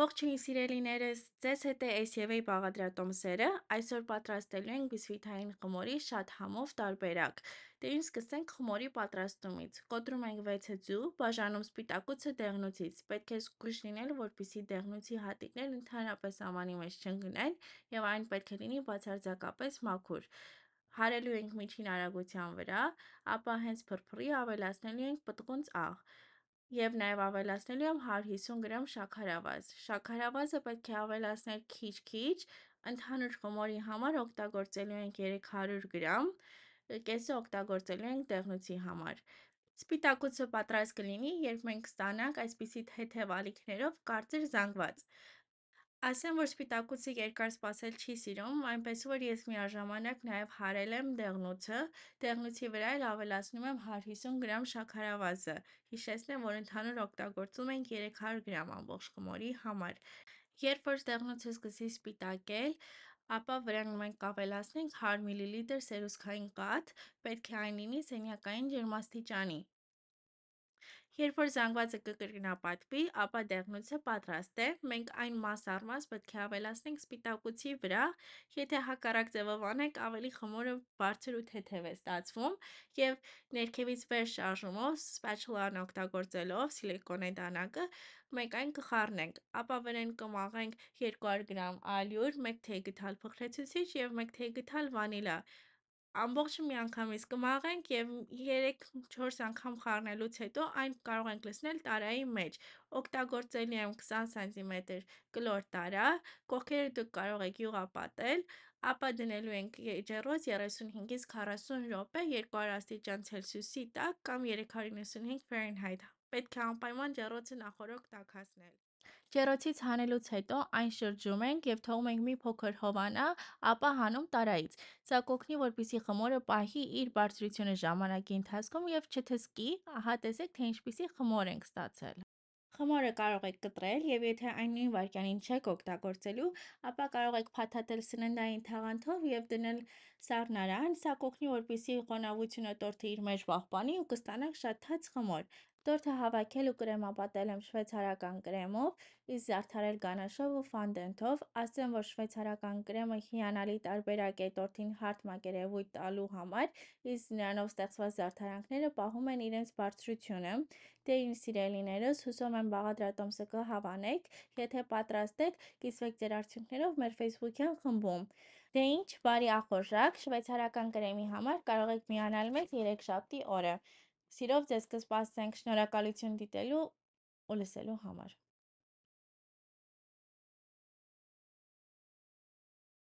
Ողջույն սիրելիներս, ձեզ հետ է SEV-ի բաղադրատոմսերը, այսօր պատրաստելու ենք բիսվիթային խմորի շատ համով տարբերակ։ Դերին սկսենք խմորի պատրաստումից։ Կոտրում ենք 6 ձու, բաժանում սպիտակուցը դեղնուցից։ Պետք է զգույշ լինել, որպիսի դեղնուցի հատիկներն ընդհանրապես ամանի մեջ չընկնեն եւ այն պետք է լինի բացարձակապես մաքուր հարելու ենք միջին արագության վրա, ապա հենց փրփրի ավելացնելու ենք պտղունց աղ։ Եվ նաև ավելացնելու եմ 150 գրամ շաքարավազ։ Շաքարավազը պետք է ավելացնել քիչ-քիչ, ընդհանուր խմորի համար օգտագործելու ենք 300 գրամ, կեսը օգտագործելու ենք դեղնուցի համար։ Սպիտակուցը պատրաստ կլինի, երբ մենք ստանանք այսպիսի թեթև ալիքներով կարծիր զանգված։ Ասեմ, որ սպիտակուցի երկար սպասել չի սիրում, այնպես որ ես միաժամանակ նաև հարել եմ դեղնուցը, դեղնուցի վրա էլ ավելացնում եմ 150 գրամ շաքարավազը։ Հիշեցնեմ, որ ընդհանուր օգտագործում ենք 300 գրամ ամբողջ խմորի համար։ Երբ որ դեղնուցը սկսի սպիտակել, ապա վրան մենք ավելացնենք 100 մլ սերուցքային կաթ, պետք է այն լինի սենյակային ջերմաստիճանի։ Երբ որ զանգվածը կկրկնապատկվի, ապա դեղնուցը պատրաստ է։ Մենք այն մաս առ մաս պետք է ավելացնենք սպիտակուցի վրա։ Եթե հակառակ ձևով անենք, ավելի խմորը բարձր ու թեթև է ստացվում, եւ ներքևից վեր շարժումով սպաչուլան օգտագործելով սիլիկոնե դանակը մենք այն կխառնենք, ապա վրան կմաղենք 200 գրամ ալյուր, 1 թեյ գթալ փխրեցուցիչ եւ 1 թեյ գթալ վանիլա ամբողջը միանգամից կմաղենք եւ 3-4 անգամ խառնելուց հետո այն կարող ենք լցնել տարայի մեջ։ Օգտագործելի եմ 20 սանտիմետր կլոր տարա, կողքերը դուք կարող եք յուղապատել, ապա դնելու ենք ջեռոց 35-ից 40 րոպե 200 աստիճան Ցելսիուսի տակ կամ 395 Ֆարենհայթ։ Պետք է անպայման ջեռոցը նախօրոք տաքացնել։ Ջեռոցից հանելուց հետո այն շրջում ենք եւ թողում ենք մի փոքր հովանա, ապա հանում տարայից։ Սա կօգնի, որպիսի խմորը պահի իր բարձրությունը ժամանակի ընթացքում եւ չթսկի։ Ահա տեսեք, թե ինչպիսի խմոր ենք ստացել։ Խմորը կարող եք կտրել եւ եթե այն նույն վարքյանին չեք օգտագործելու, ապա կարող եք փաթաթել սննդային թաղանթով եւ դնել սառնարան, սա կօգնի, որպեսզի խոնավությունը տորթի իր մեջ պահպանի ու կստանաք շատ թաց խմոր։ Տորթը հավաքել ու կրեմապատել եմ շվեցարական կրեմով, իսկ զարդարել գանաշով ու ֆանդենթով։ Ասեմ, որ շվեցարական կրեմը հիանալի տարբերակ է տորթին հարթ մակերևույթ տալու համար, իսկ նրանով ստեղծված զարդարանքները պահում են իրենց բարձրությունը։ Դե իմ սիրելիներս, հուսով եմ բաղադրատոմսը կհավանեք, եթե պատրաստ եք, կիսվեք ձեր արդյունքներով մեր Facebook-յան խմբում։ Դե ինչ, բարի ախորժակ, շվեցարական կրեմի համար կարող եք միանալ մեզ 3 շաբթի օրը։ Սիրով ձեզ կսպասենք շնորհակալություն դիտելու ու լսելու համար։